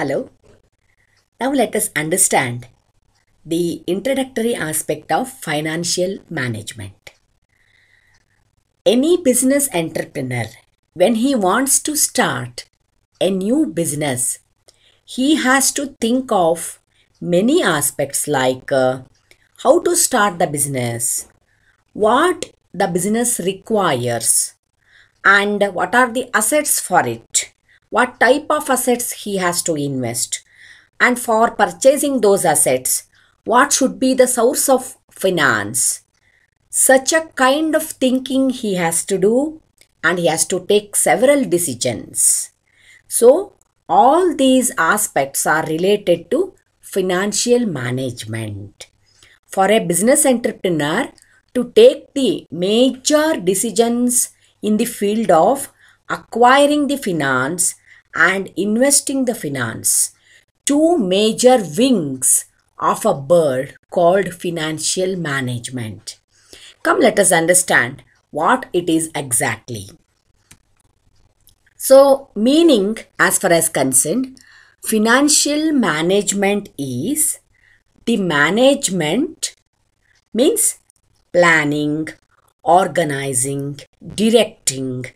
Hello. Now let us understand the introductory aspect of financial management. Any business entrepreneur, when he wants to start a new business, he has to think of many aspects like uh, how to start the business, what the business requires, and what are the assets for it what type of assets he has to invest and for purchasing those assets, what should be the source of finance. Such a kind of thinking he has to do and he has to take several decisions. So, all these aspects are related to financial management. For a business entrepreneur to take the major decisions in the field of acquiring the finance and investing the finance, two major wings of a bird called financial management. Come, let us understand what it is exactly. So, meaning as far as concerned, financial management is the management means planning, organizing, directing,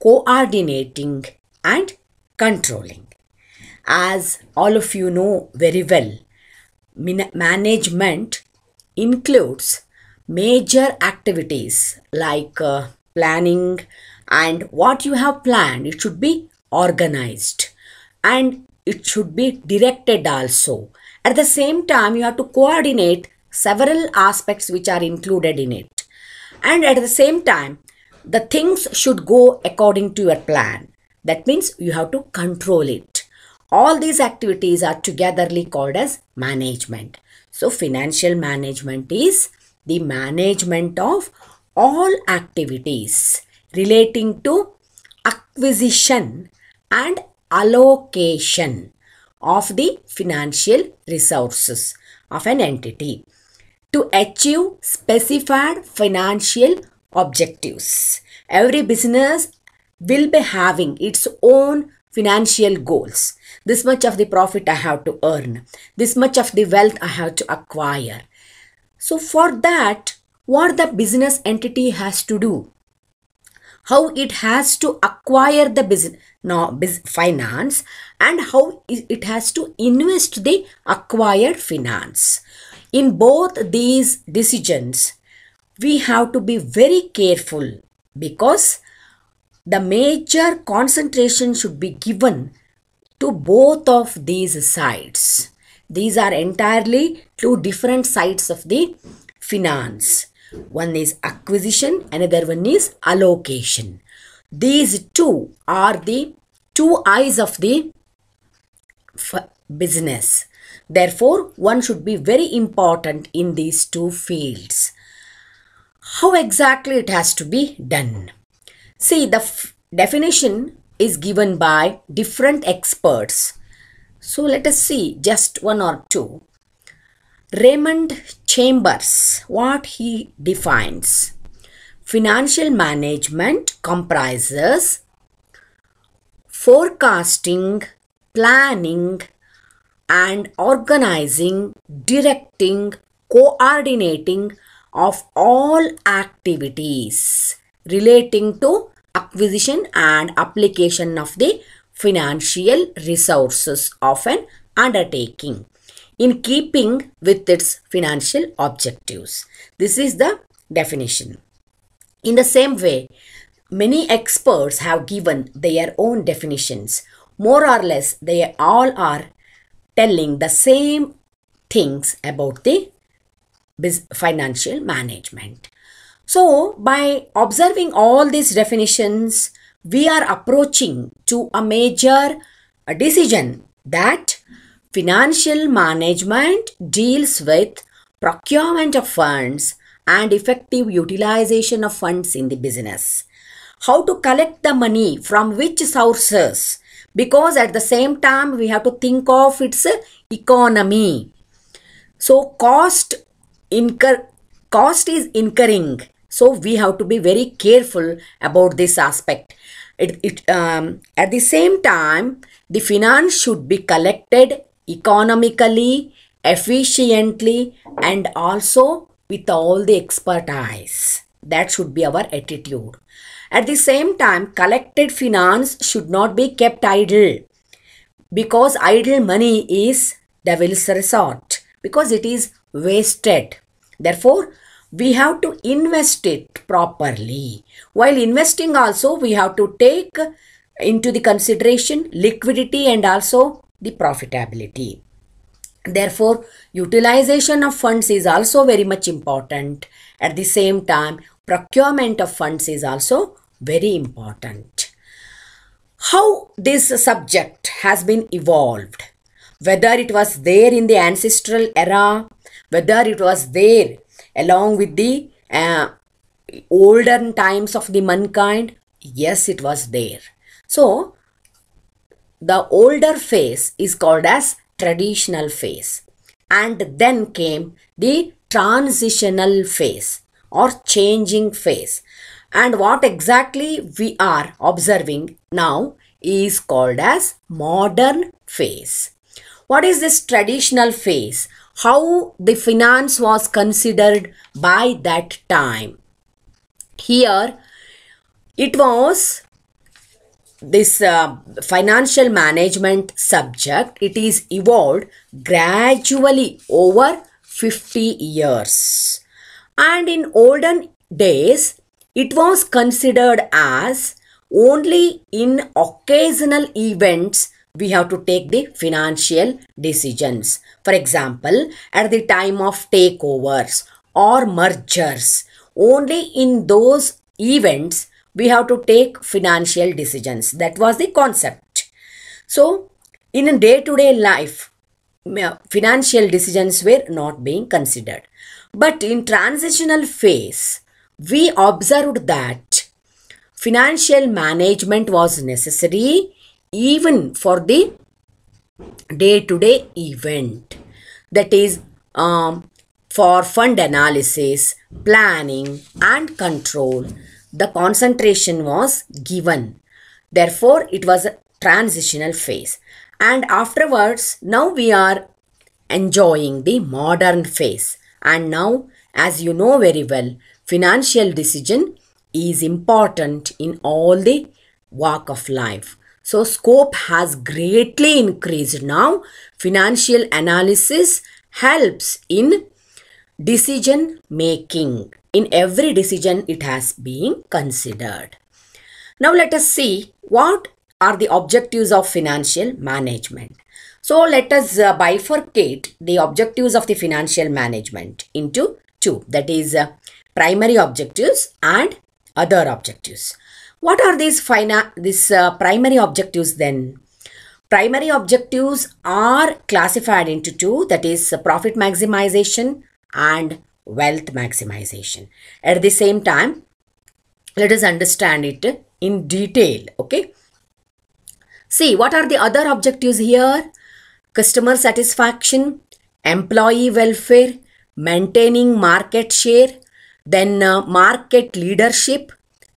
coordinating, and controlling. As all of you know very well, management includes major activities like uh, planning and what you have planned it should be organized and it should be directed also at the same time you have to coordinate several aspects which are included in it and at the same time the things should go according to your plan that means you have to control it. All these activities are togetherly called as management. So financial management is the management of all activities relating to acquisition and allocation of the financial resources of an entity to achieve specified financial objectives. Every business will be having its own financial goals. This much of the profit I have to earn. This much of the wealth I have to acquire. So for that, what the business entity has to do? How it has to acquire the business no, biz, finance and how it has to invest the acquired finance. In both these decisions, we have to be very careful because the major concentration should be given to both of these sides. These are entirely two different sides of the finance. One is acquisition, another one is allocation. These two are the two eyes of the business. Therefore, one should be very important in these two fields. How exactly it has to be done? See, the definition is given by different experts. So let us see just one or two. Raymond Chambers, what he defines. Financial management comprises forecasting, planning, and organizing, directing, coordinating of all activities relating to acquisition and application of the financial resources of an undertaking in keeping with its financial objectives. This is the definition. In the same way, many experts have given their own definitions. More or less, they all are telling the same things about the financial management. So, by observing all these definitions, we are approaching to a major decision that financial management deals with procurement of funds and effective utilization of funds in the business. How to collect the money from which sources? Because at the same time, we have to think of its economy. So cost incur cost is incurring so we have to be very careful about this aspect. It, it, um, at the same time, the finance should be collected economically, efficiently and also with all the expertise. That should be our attitude. At the same time, collected finance should not be kept idle because idle money is devil's resort because it is wasted. Therefore, we have to invest it properly. While investing also, we have to take into the consideration liquidity and also the profitability. Therefore, utilization of funds is also very much important. At the same time, procurement of funds is also very important. How this subject has been evolved, whether it was there in the ancestral era, whether it was there along with the uh, olden times of the mankind yes it was there so the older phase is called as traditional phase and then came the transitional phase or changing phase and what exactly we are observing now is called as modern phase what is this traditional phase how the finance was considered by that time. Here, it was this uh, financial management subject. It is evolved gradually over 50 years. And in olden days, it was considered as only in occasional events we have to take the financial decisions. For example, at the time of takeovers or mergers, only in those events we have to take financial decisions. That was the concept. So, in a day to day life, financial decisions were not being considered. But in transitional phase, we observed that financial management was necessary even for the day-to-day -day event that is um, for fund analysis planning and control the concentration was given therefore it was a transitional phase and afterwards now we are enjoying the modern phase and now as you know very well financial decision is important in all the walk of life so scope has greatly increased now. Financial analysis helps in decision making. In every decision it has been considered. Now let us see what are the objectives of financial management. So let us uh, bifurcate the objectives of the financial management into two that is uh, primary objectives and other objectives. What are these final, this uh, primary objectives then? Primary objectives are classified into two that is profit maximization and wealth maximization. At the same time, let us understand it in detail. Okay. See, what are the other objectives here? Customer satisfaction, employee welfare, maintaining market share, then uh, market leadership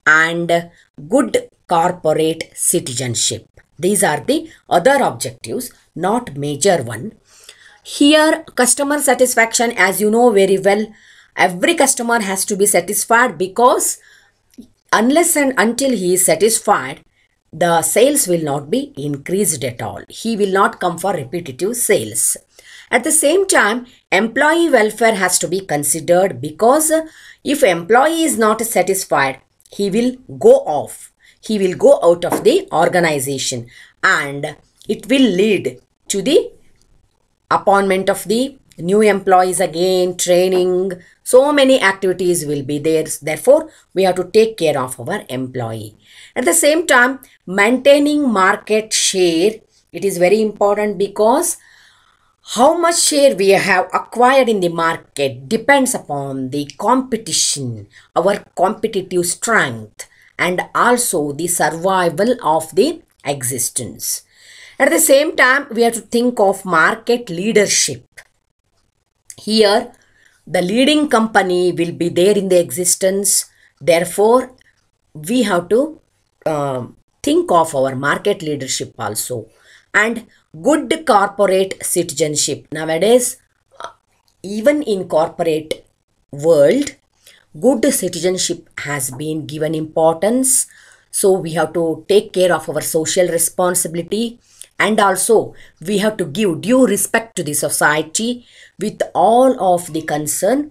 and good corporate citizenship. These are the other objectives, not major one. Here, customer satisfaction, as you know very well, every customer has to be satisfied because unless and until he is satisfied, the sales will not be increased at all. He will not come for repetitive sales. At the same time, employee welfare has to be considered because if employee is not satisfied, he will go off. He will go out of the organization and it will lead to the appointment of the new employees again, training, so many activities will be there. Therefore, we have to take care of our employee. At the same time, maintaining market share, it is very important because how much share we have acquired in the market depends upon the competition, our competitive strength, and also the survival of the existence. At the same time, we have to think of market leadership. Here, the leading company will be there in the existence. Therefore, we have to uh, think of our market leadership also. And good corporate citizenship nowadays even in corporate world good citizenship has been given importance so we have to take care of our social responsibility and also we have to give due respect to the society with all of the concern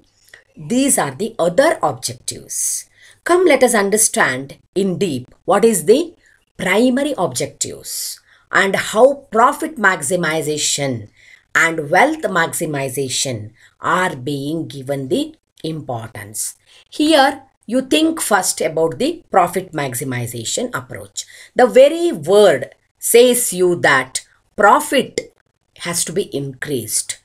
these are the other objectives come let us understand in deep what is the primary objectives and how profit maximization and wealth maximization are being given the importance. Here, you think first about the profit maximization approach. The very word says you that profit has to be increased.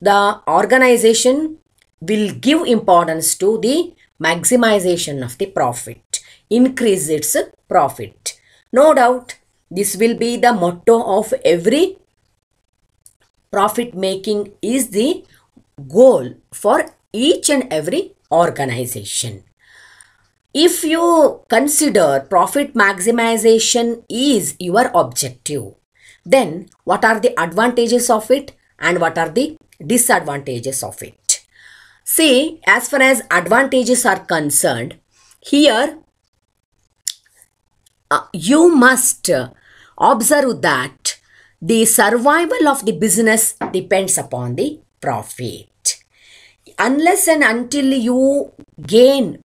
The organization will give importance to the maximization of the profit, increase its profit. No doubt, this will be the motto of every profit making is the goal for each and every organization. If you consider profit maximization is your objective, then what are the advantages of it and what are the disadvantages of it? See, as far as advantages are concerned, here uh, you must uh, observe that the survival of the business depends upon the profit. Unless and until you gain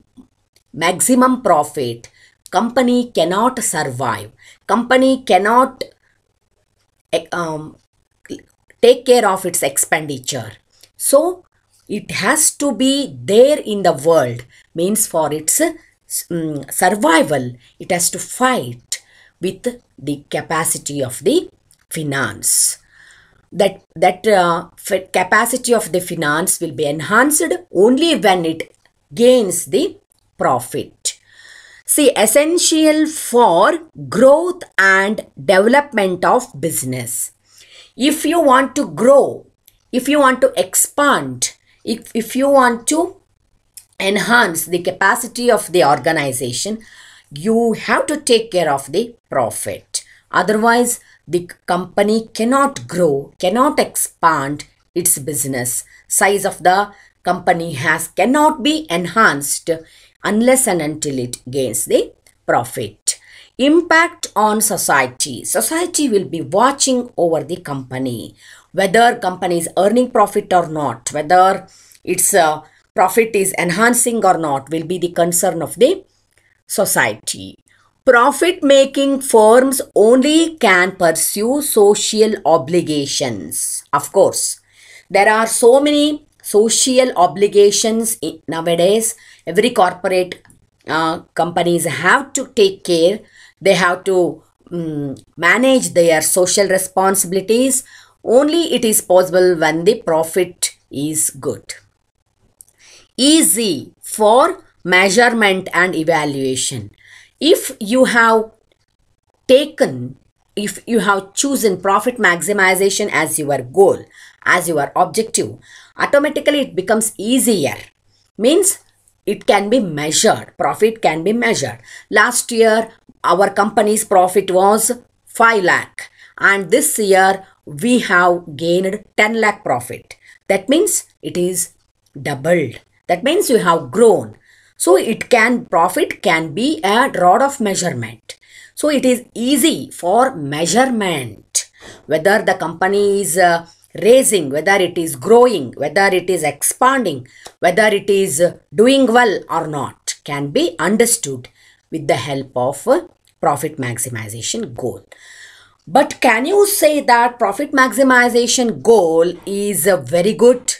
maximum profit, company cannot survive. Company cannot um, take care of its expenditure. So, it has to be there in the world means for its um, survival it has to fight with the capacity of the finance. That, that uh, capacity of the finance will be enhanced only when it gains the profit. See, essential for growth and development of business. If you want to grow, if you want to expand, if, if you want to enhance the capacity of the organization, you have to take care of the profit. Otherwise, the company cannot grow, cannot expand its business. Size of the company has cannot be enhanced unless and until it gains the profit. Impact on society. Society will be watching over the company, whether company is earning profit or not, whether its uh, profit is enhancing or not will be the concern of the society. Profit making firms only can pursue social obligations. Of course, there are so many social obligations nowadays. Every corporate uh, companies have to take care, they have to um, manage their social responsibilities. Only it is possible when the profit is good. Easy for measurement and evaluation. If you have taken, if you have chosen profit maximization as your goal, as your objective, automatically it becomes easier. Means it can be measured. Profit can be measured. Last year, our company's profit was 5 lakh and this year we have gained 10 lakh profit. That means it is doubled. That means you have grown. So it can, profit can be a rod of measurement. So it is easy for measurement, whether the company is uh, raising, whether it is growing, whether it is expanding, whether it is doing well or not can be understood with the help of uh, profit maximization goal. But can you say that profit maximization goal is uh, very good?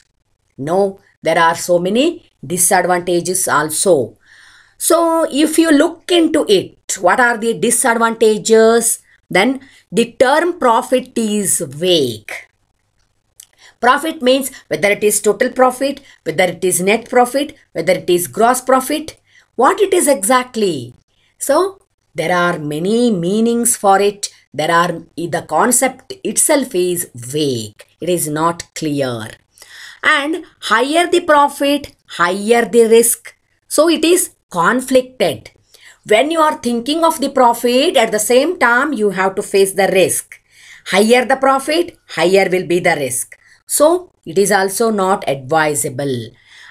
No, there are so many disadvantages also. So if you look into it, what are the disadvantages? Then the term profit is vague. Profit means whether it is total profit, whether it is net profit, whether it is gross profit, what it is exactly. So there are many meanings for it. There are the concept itself is vague. It is not clear and higher the profit, higher the risk. So it is conflicted. When you are thinking of the profit, at the same time you have to face the risk. Higher the profit, higher will be the risk. So it is also not advisable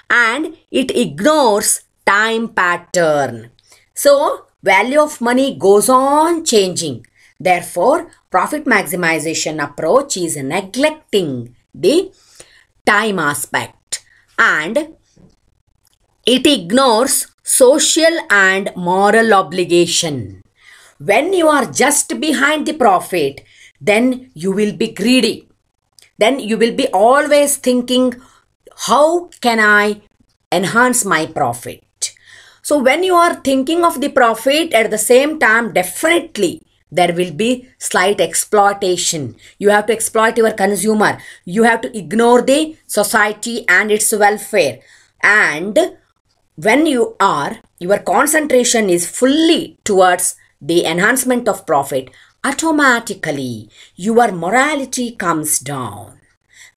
and it ignores time pattern. So value of money goes on changing. Therefore, profit maximization approach is neglecting the time aspect and it ignores social and moral obligation. When you are just behind the profit, then you will be greedy. Then you will be always thinking, how can I enhance my profit? So, when you are thinking of the profit at the same time, definitely there will be slight exploitation. You have to exploit your consumer. You have to ignore the society and its welfare. And when you are, your concentration is fully towards the enhancement of profit, automatically your morality comes down.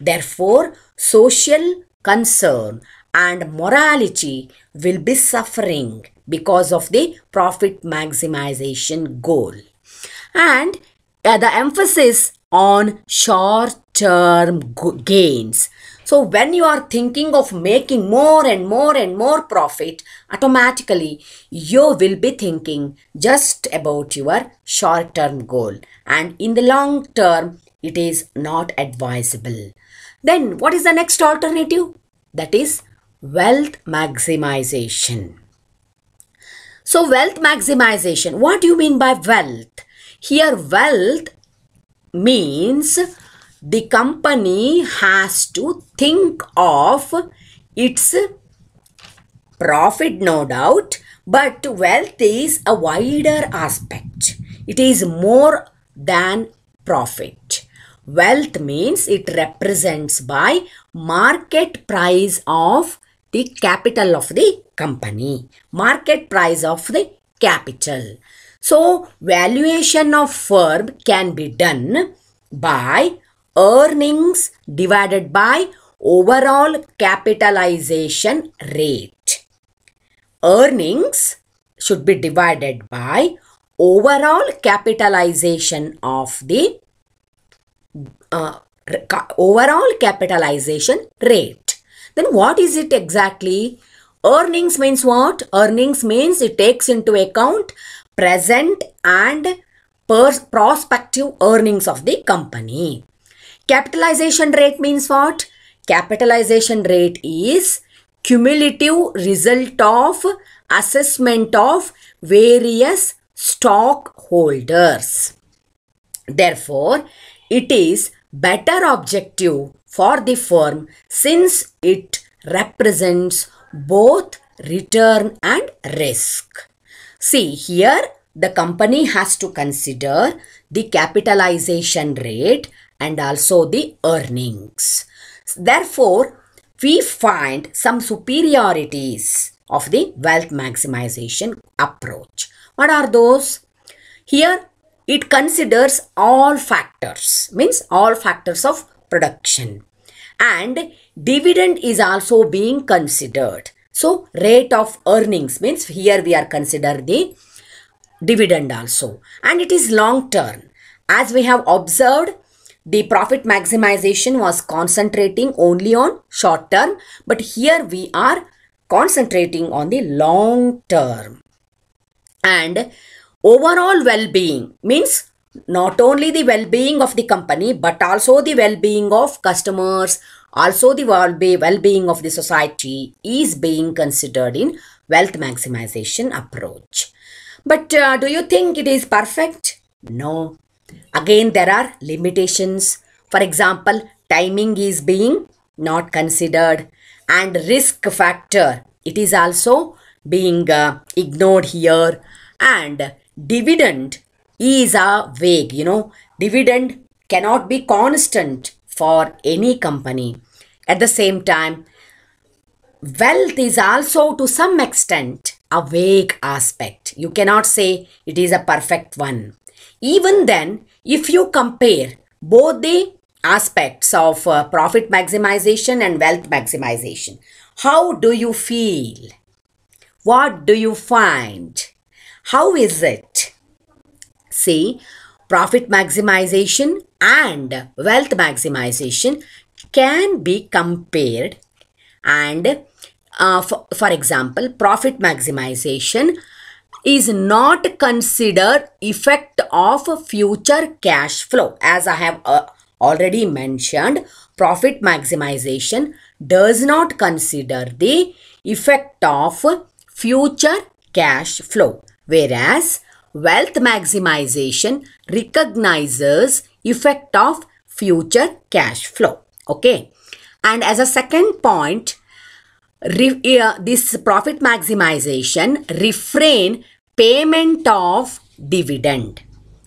Therefore, social concern and morality will be suffering because of the profit maximization goal and uh, the emphasis on short term gains. So when you are thinking of making more and more and more profit, automatically you will be thinking just about your short term goal. And in the long term, it is not advisable. Then what is the next alternative? That is wealth maximization. So wealth maximization, what do you mean by wealth? Here wealth means the company has to think of its profit no doubt but wealth is a wider aspect it is more than profit wealth means it represents by market price of the capital of the company market price of the capital so, valuation of firm can be done by earnings divided by overall capitalization rate. Earnings should be divided by overall capitalization of the uh, overall capitalization rate. Then what is it exactly? Earnings means what? Earnings means it takes into account present and prospective earnings of the company. Capitalization rate means what? Capitalization rate is cumulative result of assessment of various stockholders. Therefore, it is better objective for the firm since it represents both return and risk. See here the company has to consider the capitalization rate and also the earnings. Therefore, we find some superiorities of the wealth maximization approach. What are those? Here it considers all factors, means all factors of production and dividend is also being considered. So rate of earnings means here we are consider the dividend also and it is long term. As we have observed the profit maximization was concentrating only on short term but here we are concentrating on the long term and overall well-being means not only the well-being of the company but also the well-being of customers also the well-being of the society is being considered in wealth maximization approach but uh, do you think it is perfect no again there are limitations for example timing is being not considered and risk factor it is also being uh, ignored here and dividend is are vague. You know, dividend cannot be constant for any company. At the same time, wealth is also to some extent a vague aspect. You cannot say it is a perfect one. Even then, if you compare both the aspects of uh, profit maximization and wealth maximization, how do you feel? What do you find? How is it? say profit maximization and wealth maximization can be compared and uh, for, for example profit maximization is not considered effect of future cash flow as i have uh, already mentioned profit maximization does not consider the effect of future cash flow whereas wealth maximization recognizes effect of future cash flow. Okay. And as a second point, re, uh, this profit maximization refrain payment of dividend.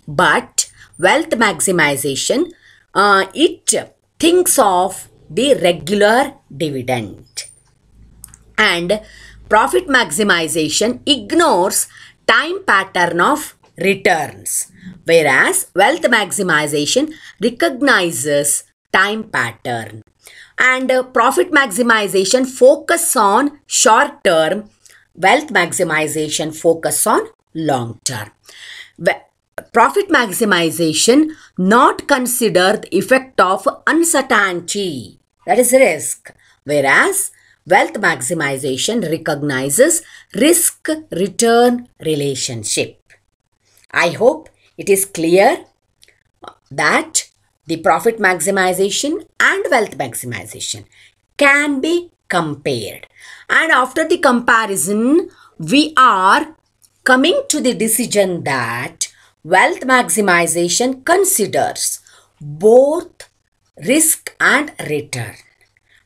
But wealth maximization, uh, it thinks of the regular dividend. And profit maximization ignores time pattern of returns. Whereas wealth maximization recognizes time pattern. And uh, profit maximization focus on short term. Wealth maximization focus on long term. profit maximization not consider the effect of uncertainty that is risk whereas Wealth maximization recognizes risk return relationship. I hope it is clear that the profit maximization and wealth maximization can be compared. And after the comparison, we are coming to the decision that wealth maximization considers both risk and return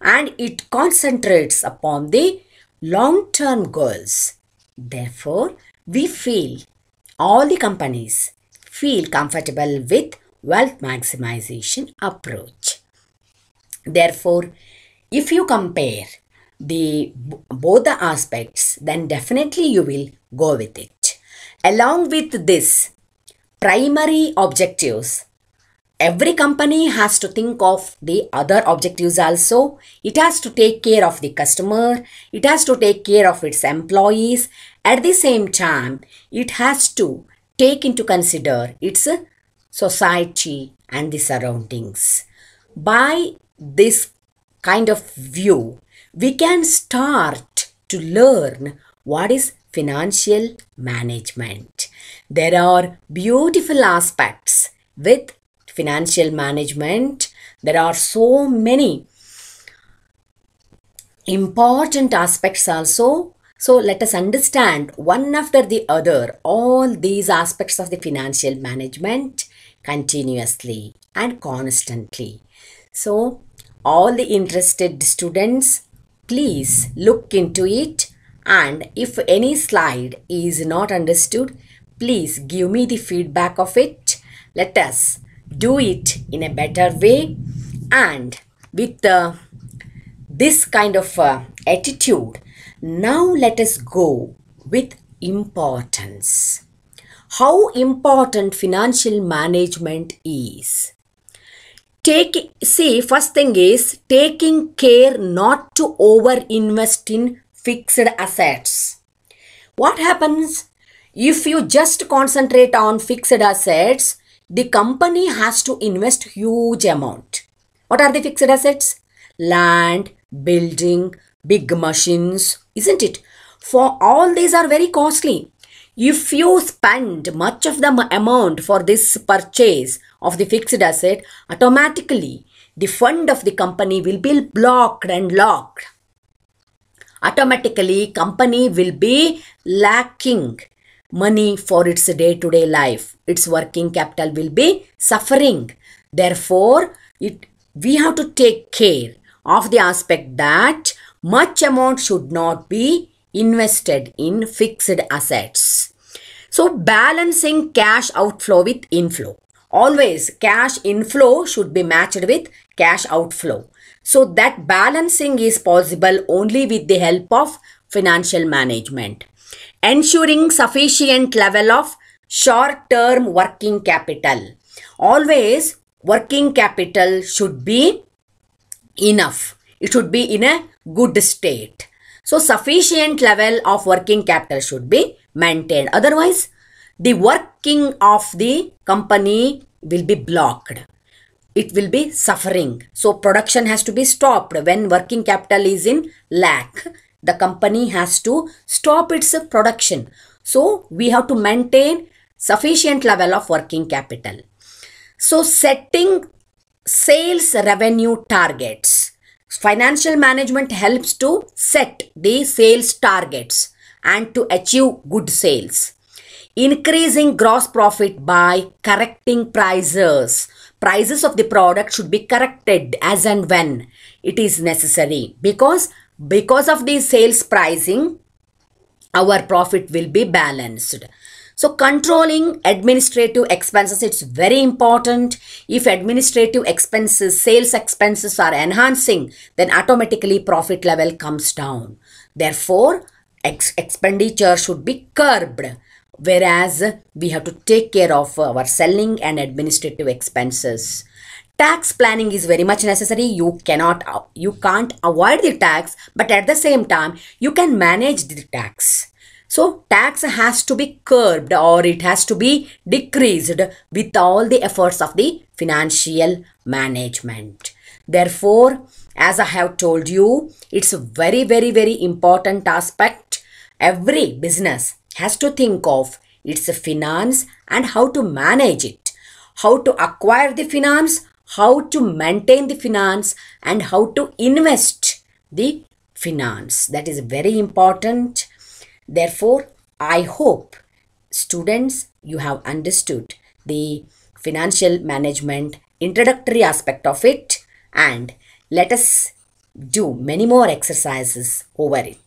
and it concentrates upon the long term goals. Therefore, we feel all the companies feel comfortable with wealth maximization approach. Therefore, if you compare the both the aspects, then definitely you will go with it. Along with this, primary objectives every company has to think of the other objectives also. It has to take care of the customer. It has to take care of its employees. At the same time, it has to take into consider its society and the surroundings. By this kind of view, we can start to learn what is financial management. There are beautiful aspects with financial management. There are so many important aspects also. So let us understand one after the other all these aspects of the financial management continuously and constantly. So all the interested students please look into it and if any slide is not understood please give me the feedback of it. Let us do it in a better way and with uh, this kind of uh, attitude now let us go with importance how important financial management is take see first thing is taking care not to over invest in fixed assets what happens if you just concentrate on fixed assets the company has to invest huge amount. What are the fixed assets? Land, building, big machines, isn't it? For all these are very costly. If you spend much of the amount for this purchase of the fixed asset, automatically the fund of the company will be blocked and locked automatically company will be lacking money for its day to day life. Its working capital will be suffering. Therefore, it, we have to take care of the aspect that much amount should not be invested in fixed assets. So, balancing cash outflow with inflow. Always cash inflow should be matched with cash outflow. So, that balancing is possible only with the help of financial management ensuring sufficient level of short term working capital. Always working capital should be enough. It should be in a good state. So sufficient level of working capital should be maintained. Otherwise, the working of the company will be blocked. It will be suffering. So production has to be stopped when working capital is in lack the company has to stop its production. So we have to maintain sufficient level of working capital. So setting sales revenue targets. Financial management helps to set the sales targets and to achieve good sales. Increasing gross profit by correcting prices. Prices of the product should be corrected as and when it is necessary because because of the sales pricing, our profit will be balanced. So controlling administrative expenses, it's very important. If administrative expenses, sales expenses are enhancing, then automatically profit level comes down. Therefore, ex expenditure should be curbed. Whereas we have to take care of our selling and administrative expenses tax planning is very much necessary you cannot you can't avoid the tax but at the same time you can manage the tax so tax has to be curbed or it has to be decreased with all the efforts of the financial management therefore as i have told you it's a very very very important aspect every business has to think of its finance and how to manage it how to acquire the finance how to maintain the finance and how to invest the finance. That is very important. Therefore, I hope students you have understood the financial management introductory aspect of it and let us do many more exercises over it.